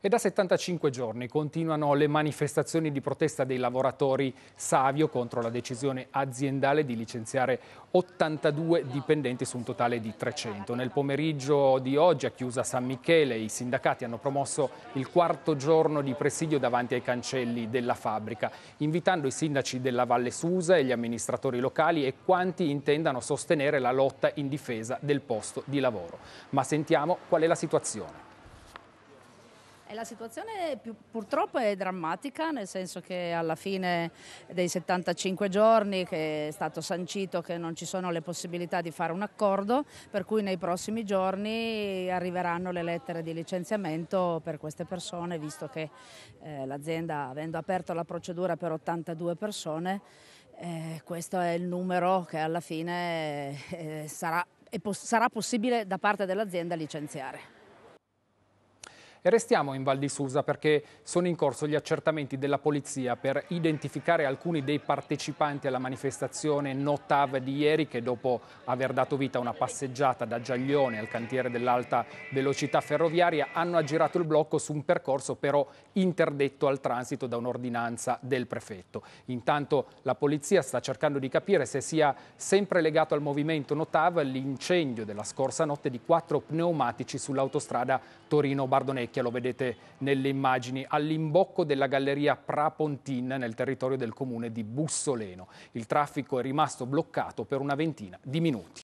e da 75 giorni continuano le manifestazioni di protesta dei lavoratori Savio contro la decisione aziendale di licenziare 82 dipendenti su un totale di 300. Nel pomeriggio di oggi a chiusa San Michele i sindacati hanno promosso il quarto giorno di presidio davanti ai cancelli della fabbrica, invitando i sindaci della Valle Susa e gli amministratori locali e quanti intendano sostenere la lotta in difesa del posto di lavoro. Ma sentiamo qual è la situazione. La situazione purtroppo è drammatica, nel senso che alla fine dei 75 giorni che è stato sancito che non ci sono le possibilità di fare un accordo, per cui nei prossimi giorni arriveranno le lettere di licenziamento per queste persone, visto che eh, l'azienda, avendo aperto la procedura per 82 persone, eh, questo è il numero che alla fine eh, sarà, sarà possibile da parte dell'azienda licenziare. E restiamo in Val di Susa perché sono in corso gli accertamenti della polizia per identificare alcuni dei partecipanti alla manifestazione Notav di ieri che dopo aver dato vita a una passeggiata da Giaglione al cantiere dell'alta velocità ferroviaria hanno aggirato il blocco su un percorso però interdetto al transito da un'ordinanza del prefetto. Intanto la polizia sta cercando di capire se sia sempre legato al movimento Notav l'incendio della scorsa notte di quattro pneumatici sull'autostrada Torino-Bardonecchio Vecchia, lo vedete nelle immagini, all'imbocco della galleria Prapontin nel territorio del comune di Bussoleno. Il traffico è rimasto bloccato per una ventina di minuti.